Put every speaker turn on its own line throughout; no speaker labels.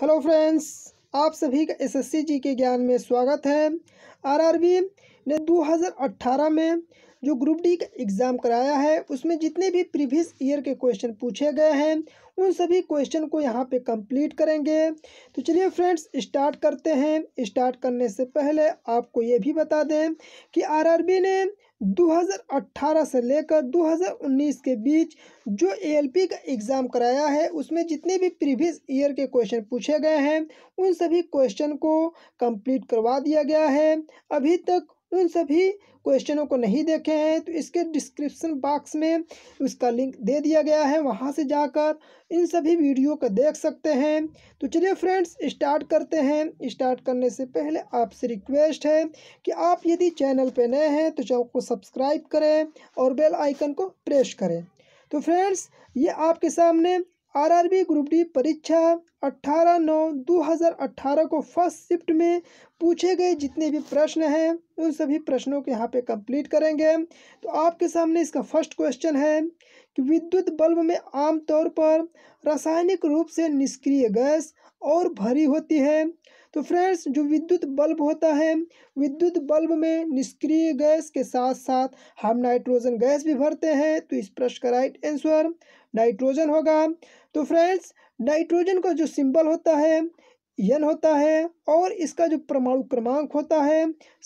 hello friends आप सभी का एसएससी जी के ज्ञान में स्वागत है आरआरबी ने 2018 में जो ग्रुप डी का एग्ज़ाम कराया है उसमें जितने भी प्रीवियस ईयर के क्वेश्चन पूछे गए हैं उन सभी क्वेश्चन को यहाँ पे कंप्लीट करेंगे तो चलिए फ्रेंड्स स्टार्ट करते हैं स्टार्ट करने से पहले आपको ये भी बता दें कि आरआरबी ने 2018 से लेकर 2019 के बीच जो एएलपी का एग्ज़ाम कराया है उसमें जितने भी प्रीवियस ईयर के क्वेश्चन पूछे गए हैं उन सभी क्वेश्चन को कंप्लीट करवा दिया गया है अभी तक तो इन सभी क्वेश्चनों को नहीं देखे हैं तो इसके डिस्क्रिप्सन बॉक्स में उसका लिंक दे दिया गया है वहाँ से जाकर इन सभी वीडियो को देख सकते हैं तो चलिए फ्रेंड्स स्टार्ट करते हैं स्टार्ट करने से पहले आपसे रिक्वेस्ट है कि आप यदि चैनल पर नए हैं तो चैनल को सब्सक्राइब करें और बेल आइकन को प्रेस करें तो फ्रेंड्स ये आपके सामने आरआरबी ग्रुप डी परीक्षा 18 नौ 2018 को फर्स्ट शिफ्ट में पूछे गए जितने भी प्रश्न हैं उन सभी प्रश्नों को यहाँ पे कंप्लीट करेंगे तो आपके सामने इसका फर्स्ट क्वेश्चन है कि विद्युत बल्ब में आमतौर पर रासायनिक रूप से निष्क्रिय गैस और भरी होती है तो फ्रेंड्स जो विद्युत बल्ब होता है विद्युत बल्ब में निष्क्रिय गैस के साथ साथ हम नाइट्रोजन गैस भी भरते हैं तो इस प्रश्न का राइट आंसर नाइट्रोजन होगा तो फ्रेंड्स नाइट्रोजन का जो सिंबल होता है यन होता है और इसका जो परमाणु क्रमांक होता है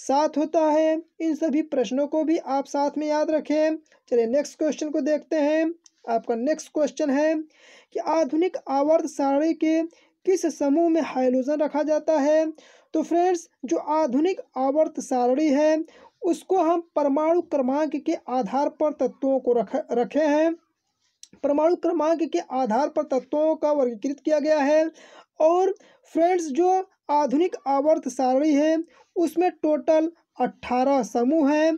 सात होता है इन सभी प्रश्नों को भी आप साथ में याद रखें चलिए नेक्स्ट क्वेश्चन को देखते हैं आपका नेक्स्ट क्वेश्चन है कि आधुनिक आवर्त सारणी के किस समूह में हाइड्रोजन रखा जाता है तो फ्रेंड्स जो आधुनिक आवर्त सारणी है उसको हम परमाणु क्रमांक के आधार पर तत्वों को रख रखे हैं परमाणु क्रमांक के आधार पर तत्वों का वर्गीकृत किया गया है और फ्रेंड्स जो आधुनिक आवर्त सारणी है उसमें टोटल अट्ठारह समूह हैं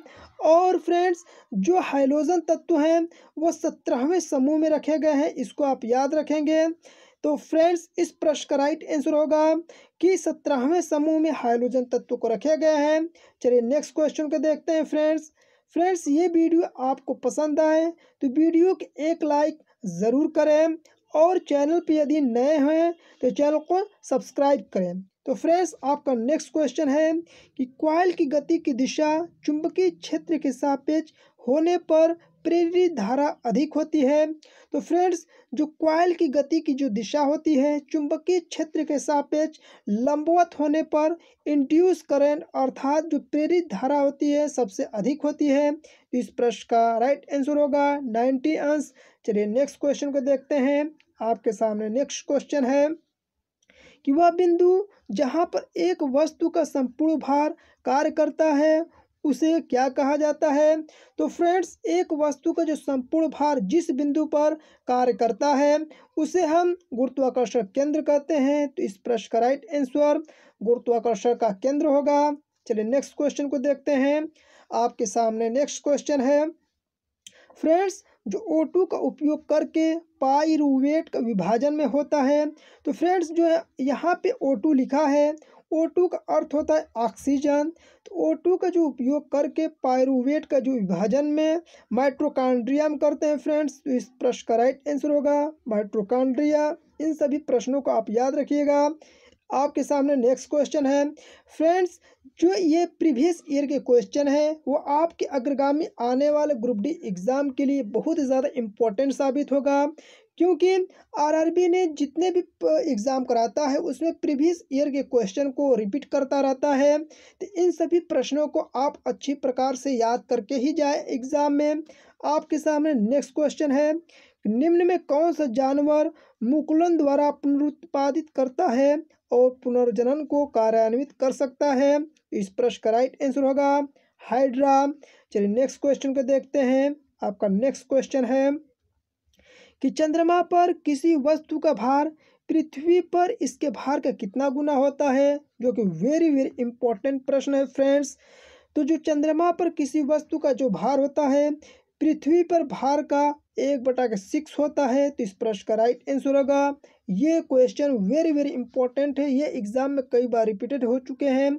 और फ्रेंड्स जो हाइलोजन तत्व हैं वो सत्रहवें समूह में रखे गए हैं इसको आप याद रखेंगे तो फ्रेंड्स इस प्रश्न का राइट आंसर होगा कि सत्रहवें समूह में हाइलोजन तत्व को रखे गए हैं चलिए नेक्स्ट क्वेश्चन को देखते हैं फ्रेंड्स फ्रेंड्स ये वीडियो आपको पसंद आए तो वीडियो के एक लाइक ज़रूर करें और चैनल पे यदि नए हैं तो चैनल को सब्सक्राइब करें तो फ्रेंड्स आपका नेक्स्ट क्वेश्चन है कि क्वाइल की गति की दिशा चुंबकीय क्षेत्र के सापेक्ष होने पर प्रेरित धारा अधिक होती है तो फ्रेंड्स जो क्वाइल की गति की जो दिशा होती है चुंबकीय क्षेत्र के सापेक्ष लंबवत होने पर इंड्यूस करेंट अर्थात जो प्रेरित धारा होती है सबसे अधिक होती है इस प्रश्न का राइट आंसर होगा नाइन्टी अंश चलिए नेक्स्ट क्वेश्चन को देखते हैं आपके सामने नेक्स्ट क्वेश्चन है कि वह बिंदु जहाँ पर एक वस्तु का संपूर्ण भार कार्य करता है उसे क्या कहा जाता है तो फ्रेंड्स एक वस्तु का जो संपूर्ण भार जिस बिंदु पर कार्य करता है उसे हम गुरुत्वाकर्षण केंद्र कहते हैं तो इस प्रश्न का राइट आंसर गुरुत्वाकर्षण का केंद्र होगा चलिए नेक्स्ट क्वेश्चन को देखते हैं आपके सामने नेक्स्ट क्वेश्चन है फ्रेंड्स जो O2 का उपयोग करके पाइरूवेट का विभाजन में होता है तो फ्रेंड्स जो है यहाँ पे O2 लिखा है ओ टू का अर्थ होता है ऑक्सीजन तो ओ टू का जो उपयोग करके पायरुवेट का जो विभाजन में माइट्रोकांड्रिया में करते हैं फ्रेंड्स तो इस प्रश्न का राइट आंसर होगा माइट्रोकांड्रिया इन सभी प्रश्नों को आप याद रखिएगा आपके सामने नेक्स्ट क्वेश्चन है फ्रेंड्स जो ये प्रीवियस ईयर के क्वेश्चन हैं वो आपके अग्रगामी आने वाले ग्रुप डी एग्ज़ाम के लिए बहुत ज़्यादा इम्पोर्टेंट साबित होगा क्योंकि आरआरबी ने जितने भी एग्ज़ाम कराता है उसमें प्रीवियस ईयर के क्वेश्चन को रिपीट करता रहता है तो इन सभी प्रश्नों को आप अच्छी प्रकार से याद करके ही जाए एग्ज़ाम में आपके सामने नेक्स्ट क्वेश्चन है निम्न में कौन सा जानवर मुकुलन द्वारा पुनरुत्पादित करता है और पुनर्जनन को कार्यान्वित कर सकता है इस प्रश्न का राइट आंसर होगा हाइड्रा चलिए नेक्स्ट क्वेश्चन को देखते हैं आपका नेक्स्ट क्वेश्चन है कि चंद्रमा पर किसी वस्तु का भार पृथ्वी पर इसके भार का कितना गुना होता है जो कि वेरी वेरी इंपॉर्टेंट प्रश्न है फ्रेंड्स तो जो चंद्रमा पर किसी वस्तु का जो भार होता है पृथ्वी पर भार का एक बटा का सिक्स होता है तो इस प्रश्न का राइट आंसर होगा ये क्वेश्चन वेरी वेरी इंपॉर्टेंट है ये एग्जाम में कई बार रिपीटेड हो चुके हैं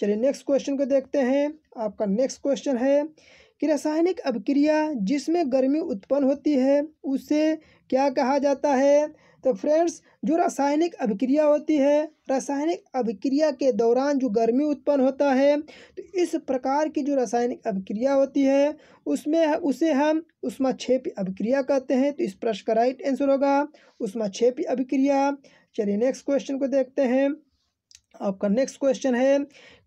चलिए नेक्स्ट क्वेश्चन को देखते हैं आपका नेक्स्ट क्वेश्चन है कि रासायनिक अभिक्रिया जिसमें गर्मी उत्पन्न होती है उसे क्या कहा जाता है तो फ्रेंड्स जो रासायनिक अभिक्रिया होती है रासायनिक अभिक्रिया के दौरान जो गर्मी उत्पन्न होता है तो इस प्रकार की जो रासायनिक अभिक्रिया होती है उसमें उसे हम उष्माक्षेपी अभिक्रिया कहते हैं तो इस प्रश्न का राइट आंसर होगा उष्माक्षेपी अभिक्रिया चलिए नेक्स्ट क्वेश्चन को देखते हैं आपका नेक्स्ट क्वेश्चन है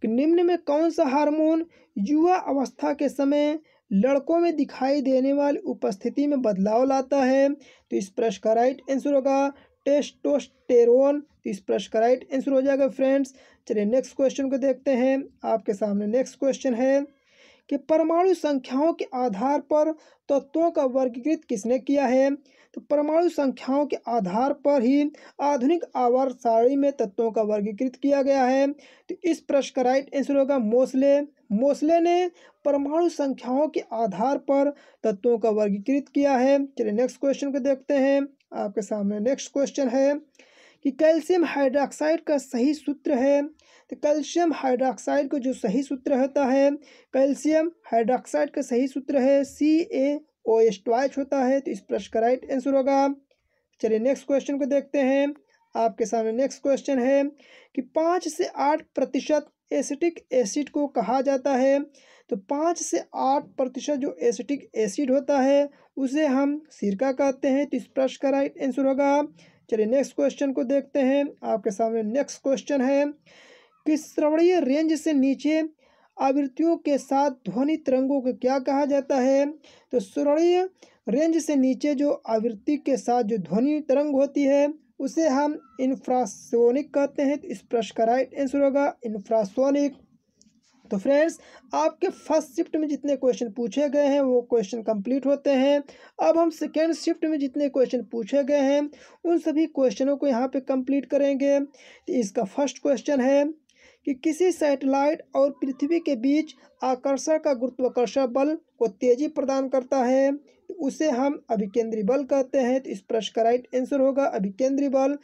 कि निम्न में कौन सा हार्मोन युवा अवस्था के समय लड़कों में दिखाई देने वाली उपस्थिति में बदलाव लाता है तो इस प्रश्न का राइट आंसर होगा टेस्टोस्टेरोन तो इस प्रश्न का राइट आंसर हो जाएगा फ्रेंड्स चलिए नेक्स्ट क्वेश्चन को देखते हैं आपके सामने नेक्स्ट क्वेश्चन है कि परमाणु संख्याओं के आधार पर तत्वों का वर्गीकृत किसने किया है तो परमाणु संख्याओं के आधार पर ही आधुनिक आवर्त सारणी में तत्वों का वर्गीकृत किया गया है तो इस प्रश्न का राइट आंसर होगा मोसले मोसले ने परमाणु संख्याओं के आधार पर तत्वों का वर्गीकृत किया है चलिए नेक्स्ट क्वेश्चन को देखते हैं आपके सामने नेक्स्ट क्वेश्चन है कि कैल्शियम हाइड्रोक्साइड का सही सूत्र है तो कैल्शियम हाइड्रोक्साइड का जो सही सूत्र होता है कैल्शियम हाइड्रोक्साइड का सही सूत्र है सी ए ओ एस ट्वाइच होता है तो इस प्रश्न का राइट आंसर होगा चलिए नेक्स्ट क्वेश्चन को देखते हैं आपके सामने नेक्स्ट क्वेश्चन है कि पाँच से आठ प्रतिशत एसिटिक एसिड को कहा जाता है तो पाँच से आठ प्रतिशत जो एसिटिक एसिड होता है उसे हम सिरका कहते हैं तो इस प्रश्न का राइट आंसर होगा चलिए नेक्स्ट क्वेश्चन को देखते हैं आपके सामने नेक्स्ट क्वेश्चन है कि श्रवणीय रेंज से नीचे आवृत्तियों के साथ ध्वनि तरंगों को क्या कहा जाता है तो श्रवणीय रेंज से नीचे जो आवृत्ति के साथ जो ध्वनि तरंग होती है उसे हम इंफ्रासोनिक कहते हैं तो इस प्रश्न का राइट आंसर होगा इंफ्रासोनिक तो फ्रेंड्स आपके फर्स्ट शिफ्ट में जितने क्वेश्चन पूछे गए हैं वो क्वेश्चन कंप्लीट होते हैं अब हम सेकेंड शिफ्ट में जितने क्वेश्चन पूछे गए हैं उन सभी क्वेश्चनों को यहाँ पे कंप्लीट करेंगे तो इसका फर्स्ट क्वेश्चन है कि किसी सैटेलाइट और पृथ्वी के बीच आकर्षण का गुरुत्वाकर्षण बल को तेजी प्रदान करता है उसे हम अभिकेंद्रीय बल कहते हैं तो इस प्रश्न का राइट आंसर होगा अभिकेंद्रीय बल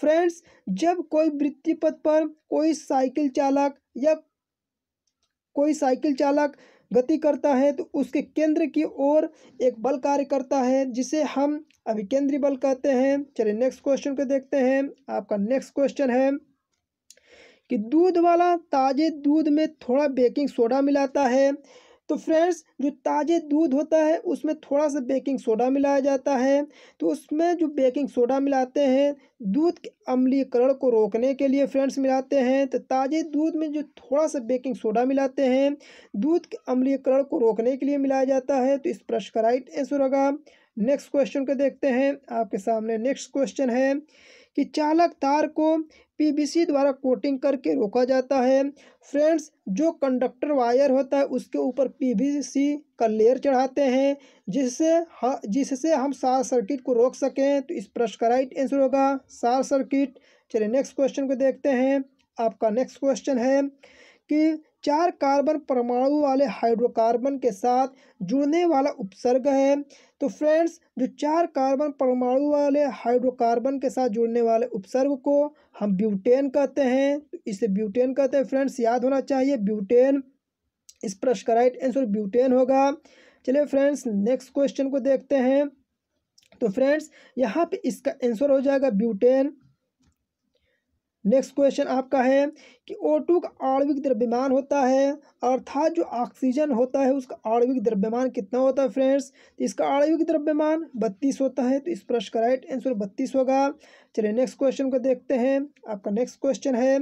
फ्रेंड्स जब कोई वृत्ति पथ पर कोई साइकिल चालक या कोई साइकिल चालक गति करता है तो उसके केंद्र की ओर एक बल कार्य करता है जिसे हम अभिकेंद्रीय बल कहते हैं चलिए नेक्स्ट क्वेश्चन को देखते हैं आपका नेक्स्ट क्वेश्चन है कि दूध वाला ताजे दूध में थोड़ा बेकिंग सोडा मिलाता है तो फ्रेंड्स जो ताज़े दूध होता है उसमें थोड़ा सा बेकिंग सोडा मिलाया जाता है तो उसमें जो बेकिंग सोडा मिलाते हैं दूध के अम्लीकरण को रोकने के लिए फ्रेंड्स मिलाते हैं तो ताज़े दूध में जो थोड़ा सा बेकिंग सोडा मिलाते हैं दूध के अम्लीकरण को रोकने के लिए मिलाया जाता है तो इस प्रश्न का राइट आंसर होगा नेक्स्ट क्वेश्चन को देखते हैं आपके सामने नेक्स्ट क्वेश्चन है कि चालक तार को पीवीसी द्वारा कोटिंग करके रोका जाता है फ्रेंड्स जो कंडक्टर वायर होता है उसके ऊपर सी का लेयर चढ़ाते हैं जिससे जिससे हम सार सर्किट को रोक सकें तो इस प्रश्न का राइट आंसर होगा सार सर्किट चलिए नेक्स्ट क्वेश्चन को देखते हैं आपका नेक्स्ट क्वेश्चन है कि चार कार्बन परमाणु वाले हाइड्रोकार्बन के साथ जुड़ने वाला उपसर्ग है तो फ्रेंड्स जो चार कार्बन परमाणु वाले हाइड्रोकार्बन के साथ जुड़ने वाले उपसर्ग को हम ब्यूटेन कहते हैं तो इसे ब्यूटेन कहते हैं फ्रेंड्स याद होना चाहिए ब्यूटेन इस प्रश्न का राइट आंसर ब्यूटेन होगा चलिए फ्रेंड्स नेक्स्ट क्वेश्चन को देखते हैं तो फ्रेंड्स यहाँ पे इसका आंसर हो जाएगा ब्यूटेन नेक्स्ट क्वेश्चन आपका है कि ओ टू का आणविक द्रव्यमान होता है अर्थात जो ऑक्सीजन होता है उसका आणविक द्रव्यमान कितना होता है फ्रेंड्स तो इसका आणविक द्रव्यमान बत्तीस होता है तो इस प्रश्न का राइट आंसर बत्तीस होगा चलिए नेक्स्ट क्वेश्चन को देखते हैं आपका नेक्स्ट क्वेश्चन है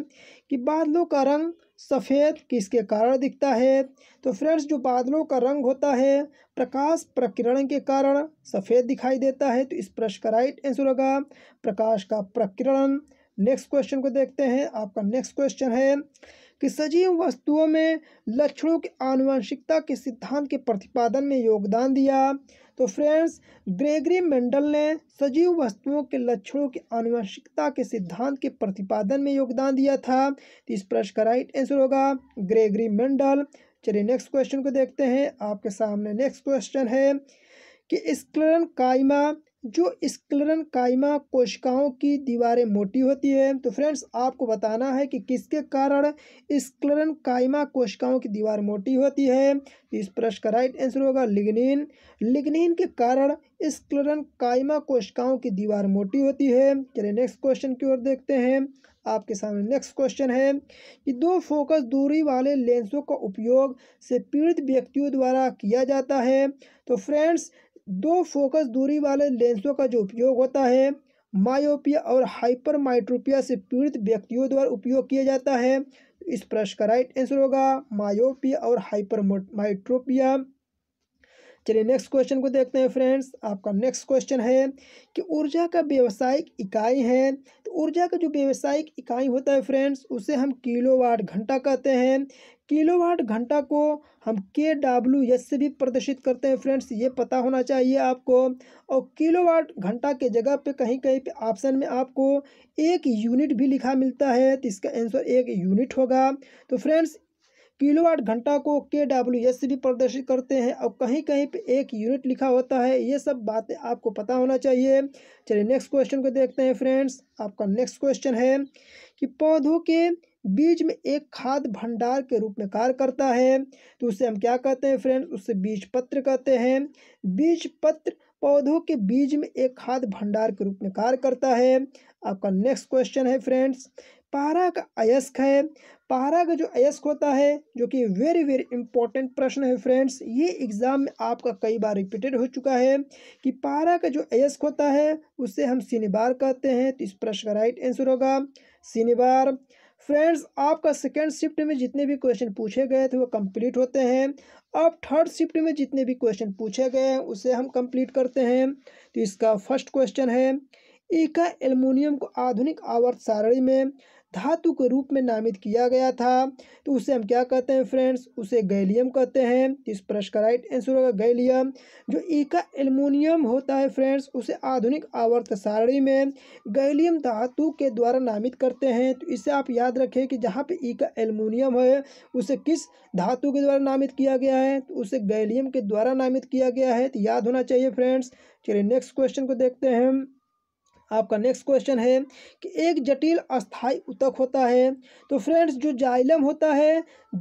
कि बादलों का रंग सफ़ेद किसके कारण दिखता है तो फ्रेंड्स जो बादलों का रंग होता है प्रकाश प्रकिरण के कारण सफ़ेद दिखाई देता है तो इस प्रश्न का राइट आंसर होगा प्रकाश का प्रकिरण नेक्स्ट क्वेश्चन को देखते हैं आपका नेक्स्ट क्वेश्चन है कि सजीव वस्तुओं में लक्षणों की आनुवंशिकता के सिद्धांत के प्रतिपादन में योगदान दिया तो फ्रेंड्स ग्रेगरी मेंडल ने सजीव वस्तुओं के लक्षणों की आनुवंशिकता के सिद्धांत के प्रतिपादन में योगदान दिया था तो इस प्रश्न का राइट आंसर होगा ग्रेगरी मेंडल चलिए नेक्स्ट क्वेश्चन को देखते हैं आपके सामने नेक्स्ट क्वेश्चन है कि स्क्लन कायमा जो स्क्लरन कायमा कोशिकाओं की दीवारें मोटी होती है तो फ्रेंड्स आपको बताना है कि किसके कारण स्क्लरन कायमा कोशिकाओं की दीवार मोटी होती है तो इस प्रश्न का राइट आंसर होगा लिग्निन लिग्निन के कारण स्क्लरन कायमा कोशिकाओं की दीवार मोटी होती है चलिए नेक्स्ट क्वेश्चन की ओर देखते हैं आपके सामने नेक्स्ट क्वेश्चन है कि दो फोकस दूरी वाले लेंसों का उपयोग से पीड़ित व्यक्तियों द्वारा किया जाता है तो फ्रेंड्स दो फोकस दूरी वाले लेंसों का जो उपयोग होता है मायोपिया और हाइपर माइट्रोपिया से पीड़ित व्यक्तियों द्वारा उपयोग किया जाता है इस प्रश्न का राइट आंसर होगा मायोपिया और हाइपर माइट्रोपिया चलिए नेक्स्ट क्वेश्चन को देखते हैं फ्रेंड्स आपका नेक्स्ट क्वेश्चन है कि ऊर्जा का व्यावसायिक इकाई है तो ऊर्जा का जो व्यावसायिक इकाई होता है फ्रेंड्स उसे हम किलोवाट घंटा कहते हैं किलोवाट घंटा को हम के डब्ल्यू एस से भी प्रदर्शित करते हैं फ्रेंड्स ये पता होना चाहिए आपको और किलोवाट घंटा के जगह पे कहीं कहीं पे ऑप्शन में आपको एक यूनिट भी लिखा मिलता है तो इसका आंसर एक यूनिट होगा तो फ्रेंड्स किलोवाट घंटा को के डब्ल्यू एस भी प्रदर्शित करते हैं और कहीं कहीं पे एक यूनिट लिखा होता है ये सब बातें आपको पता होना चाहिए चलिए नेक्स्ट क्वेश्चन को देखते हैं फ्रेंड्स आपका नेक्स्ट क्वेश्चन है कि पौधों के बीज में एक खाद भंडार के रूप में कार्य करता है तो उसे हम क्या कहते हैं फ्रेंड्स उससे बीज पत्र कहते हैं बीज पत्र पौधों के बीज में एक खाद भंडार के रूप में कार्य करता है आपका नेक्स्ट क्वेश्चन है फ्रेंड्स पारा का अयस्क है पारा का जो अयस्क होता है जो कि वेरी वेरी इंपॉर्टेंट प्रश्न है फ्रेंड्स ये एग्ज़ाम में आपका कई बार रिपीटेड हो चुका है कि पारा का जो अयस्क होता है उसे हम सिनेबार कहते हैं तो इस प्रश्न का राइट आंसर होगा सिनेबार फ्रेंड्स आपका सेकेंड शिफ्ट में जितने भी क्वेश्चन पूछे गए थे वो कंप्लीट होते हैं अब थर्ड शिफ्ट में जितने भी क्वेश्चन पूछे गए हैं उसे हम कंप्लीट करते हैं तो इसका फर्स्ट क्वेश्चन है एका एल्युमिनियम को आधुनिक आवर्त सारणी में धातु के रूप में नामित किया गया था तो उसे हम क्या कहते हैं फ्रेंड्स उसे गैलियम कहते हैं इस प्रश्न का राइट आंसर होगा गैलियम जो इका एलमोनियम होता है फ्रेंड्स उसे आधुनिक आवर्त सारणी में गैलियम धातु के द्वारा नामित करते हैं तो इसे आप याद रखें कि जहाँ पे ईका एल्यूमिनियम है उसे किस धातु के द्वारा नामित किया गया है तो उसे गैलियम के द्वारा नामित किया गया है तो याद होना चाहिए फ्रेंड्स चलिए नेक्स्ट क्वेश्चन को देखते हैं आपका नेक्स्ट क्वेश्चन है कि एक जटिल अस्थाई उतक होता है तो फ्रेंड्स जो जाइलम होता है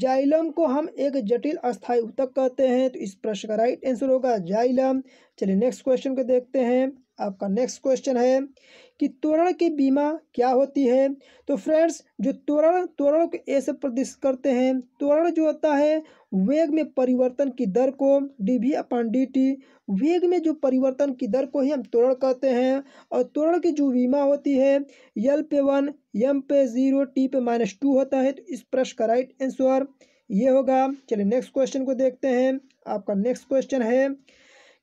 जाइलम को हम एक जटिल अस्थाई उतक कहते हैं तो इस प्रश्न का राइट आंसर होगा जाइलम चलिए नेक्स्ट क्वेश्चन को देखते हैं आपका नेक्स्ट क्वेश्चन है कि तोरण की बीमा क्या होती है तो फ्रेंड्स जो तोरण तोरण को ऐसे प्रदर्शित करते हैं तोरण जो होता है वेग में परिवर्तन की दर को D V upon D T वेग में जो परिवर्तन की दर को ही हम तोरण कहते हैं और तोरण की जो बीमा होती है यल पे वन यम पे जीरो टी पे माइनस टू होता है तो इस प्रश्न का राइट आंसर ये होगा चलिए नेक्स्ट क्वेश्चन को देखते हैं आपका नेक्स्ट क्वेश्चन है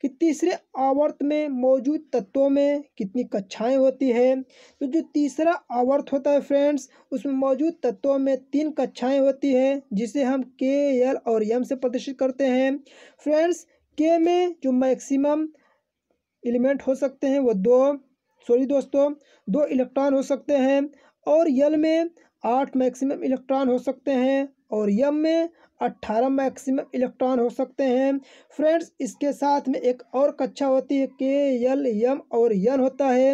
कि तीसरे आवर्त में मौजूद तत्वों में कितनी कक्षाएं होती है तो जो तीसरा आवर्त होता है फ्रेंड्स उसमें मौजूद तत्वों में तीन कक्षाएं होती है जिसे हम के एल और यम से प्रदर्शित करते हैं फ्रेंड्स के में जो मैक्सिमम एलिमेंट हो सकते हैं वो दो सॉरी दोस्तों दो इलेक्ट्रॉन हो सकते हैं और यल में आठ मैक्सिमम इलेक्ट्रॉन हो सकते हैं और यम में अट्ठारह मैक्सिमम इलेक्ट्रॉन हो सकते हैं फ्रेंड्स इसके साथ में एक और कक्षा होती है के एल एम और यन होता है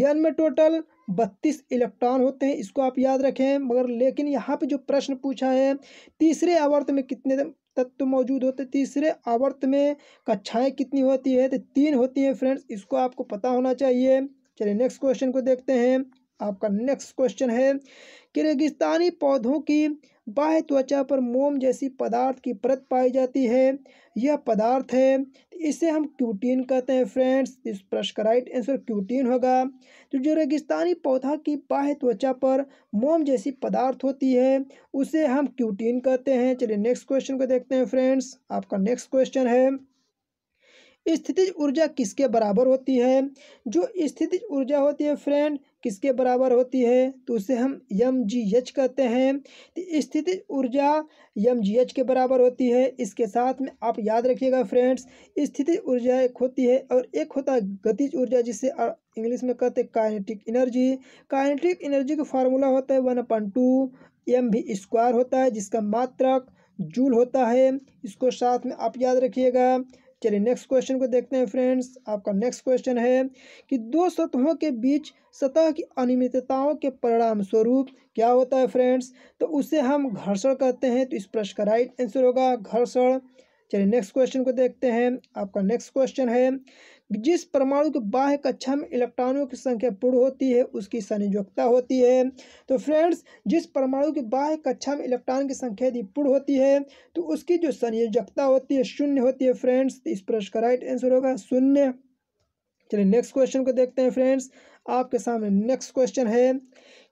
यन में टोटल बत्तीस इलेक्ट्रॉन होते हैं इसको आप याद रखें मगर लेकिन यहाँ पे जो प्रश्न पूछा है तीसरे आवर्त में कितने तत्व मौजूद होते हैं तीसरे आवर्त में कक्षाएँ कितनी होती है तो तीन होती हैं फ्रेंड्स इसको आपको पता होना चाहिए चलिए नेक्स्ट क्वेश्चन को देखते हैं आपका नेक्स्ट क्वेश्चन है कि रेगिस्तानी पौधों की बाह्य त्वचा पर मोम जैसी पदार्थ की परत पाई जाती है यह पदार्थ है इसे हम क्यूटीन कहते हैं फ्रेंड्स इस प्रश्न का राइट आंसर क्यूटीन होगा तो जो रेगिस्तानी पौधा की बाह्य त्वचा पर मोम जैसी पदार्थ होती है उसे हम क्यूटीन कहते हैं चलिए नेक्स्ट क्वेश्चन को देखते हैं फ्रेंड्स आपका नेक्स्ट क्वेश्चन है स्थितिज ऊर्जा किसके बराबर होती है जो स्थितिज ऊर्जा होती है फ्रेंड किसके बराबर होती है तो उसे हम यम जी एच कहते हैं तो स्थिति ऊर्जा यम जी एच के बराबर होती है इसके साथ में आप याद रखिएगा फ्रेंड्स स्थिति ऊर्जा एक होती है और एक होता है गतिज ऊर्जा जिसे इंग्लिश में कहते हैं काइनेटिक एनर्जी काइनेटिक एनर्जी का फार्मूला होता है वन अपन टू एम भी स्क्वायर होता है जिसका मात्रक जूल होता है इसको साथ में आप याद रखिएगा चलिए नेक्स्ट क्वेश्चन को देखते हैं फ्रेंड्स आपका नेक्स्ट क्वेश्चन है कि दो सतहों के बीच सतह की अनियमितताओं के परिणाम स्वरूप क्या होता है फ्रेंड्स तो उसे हम घर्षण कहते हैं तो इस प्रश्न का राइट आंसर होगा घर्षण चलिए नेक्स्ट क्वेश्चन को देखते हैं आपका नेक्स्ट क्वेश्चन है जिस परमाणु के बाह्य कक्षा में इलेक्ट्रॉनों की संख्या पूर्ण होती है उसकी संयोजकता होती है तो फ्रेंड्स जिस परमाणु के बाह्य कक्षा में इलेक्ट्रॉन की संख्या यदि पूर्ण होती है तो उसकी जो संयोजकता होती है शून्य होती है फ्रेंड्स तो इस प्रश्न का राइट आंसर होगा शून्य चलिए नेक्स्ट क्वेश्चन को देखते हैं फ्रेंड्स आपके सामने नेक्स्ट क्वेश्चन है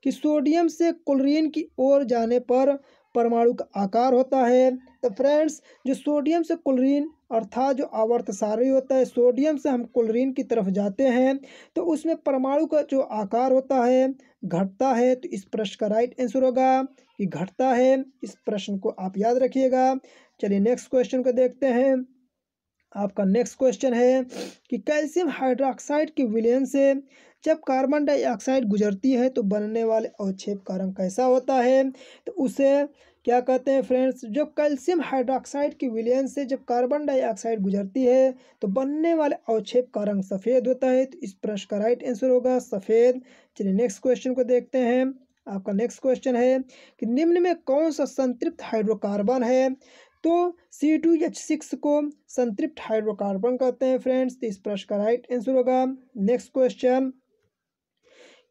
कि सोडियम से क्लोरीन की ओर जाने पर परमाणु का आकार होता है तो फ्रेंड्स जो सोडियम से क्लोरीन अर्थात जो आवर्त सारणी होता है सोडियम से हम क्लोरीन की तरफ जाते हैं तो उसमें परमाणु का जो आकार होता है घटता है तो इस प्रश्न का राइट आंसर होगा कि घटता है इस प्रश्न को आप याद रखिएगा चलिए नेक्स्ट क्वेश्चन को देखते हैं आपका नेक्स्ट क्वेश्चन है कि कैल्शियम हाइड्रोक्साइड के विलयन से जब कार्बन डाइऑक्साइड गुजरती है तो बनने वाले अवक्षेप का रंग कैसा होता है तो उसे क्या कहते हैं फ्रेंड्स जब कैल्शियम हाइड्रोक्साइड के विलयन से जब कार्बन डाइऑक्साइड गुजरती है तो बनने वाले अवक्षेप का रंग सफ़ेद होता है तो इस प्रश्न का राइट आंसर होगा सफ़ेद चलिए नेक्स्ट क्वेश्चन को देखते हैं आपका नेक्स्ट क्वेश्चन है कि निम्न में कौन सा संतृप्त हाइड्रोकार्बन है तो सी टू एच सिक्स को संतृप्त हाइड्रोकार्बन कहते हैं फ्रेंड्स तो इस प्रश्न का राइट आंसर होगा नेक्स्ट क्वेश्चन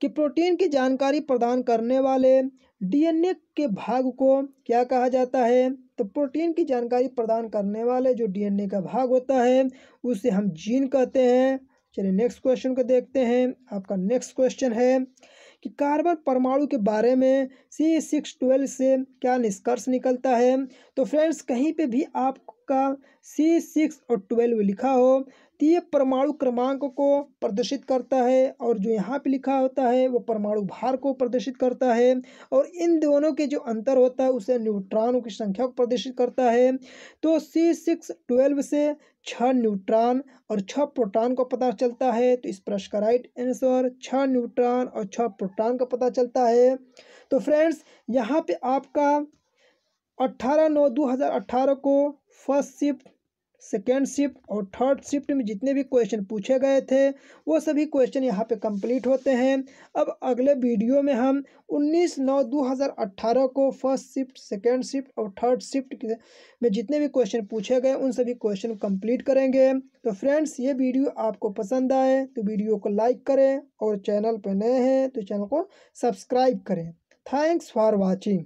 कि प्रोटीन की जानकारी प्रदान करने वाले डीएनए के भाग को क्या कहा जाता है तो प्रोटीन की जानकारी प्रदान करने वाले जो डीएनए का भाग होता है उसे हम जीन कहते हैं चलिए नेक्स्ट क्वेश्चन को देखते हैं आपका नेक्स्ट क्वेश्चन है कि कार्बन परमाणु के बारे में सी सिक्स ट्वेल्व से क्या निष्कर्ष निकलता है तो फ्रेंड्स कहीं पे भी आप का सी सिक्स और ट्वेल्व लिखा हो तो ये परमाणु क्रमांक को प्रदर्शित करता है और जो यहाँ पे लिखा होता है वो परमाणु भार को प्रदर्शित करता है और इन दोनों के जो अंतर होता है उसे न्यूट्रॉनों की संख्या को प्रदर्शित करता है तो सी सिक्स ट्वेल्व से छः न्यूट्रॉन और छः प्रोटॉन का पता चलता है तो इस प्रश्न का राइट आंसर छः न्यूट्रॉन और छः प्रोटॉन का पता चलता है तो फ्रेंड्स यहाँ पे आपका अट्ठारह नौ दो हज़ार अट्ठारह को फर्स्ट शिफ्ट सेकेंड शिफ्ट और थर्ड शिफ्ट में जितने भी क्वेश्चन पूछे गए थे वो सभी क्वेश्चन यहाँ पे कंप्लीट होते हैं अब अगले वीडियो में हम 19 नौ 2018 को फर्स्ट शिफ्ट सेकेंड शिफ्ट और थर्ड शिफ्ट में जितने भी क्वेश्चन पूछे गए उन सभी क्वेश्चन कंप्लीट करेंगे तो फ्रेंड्स ये वीडियो आपको पसंद आए तो वीडियो को लाइक करें और चैनल पर नए हैं तो चैनल को सब्सक्राइब करें थैंक्स फॉर वॉचिंग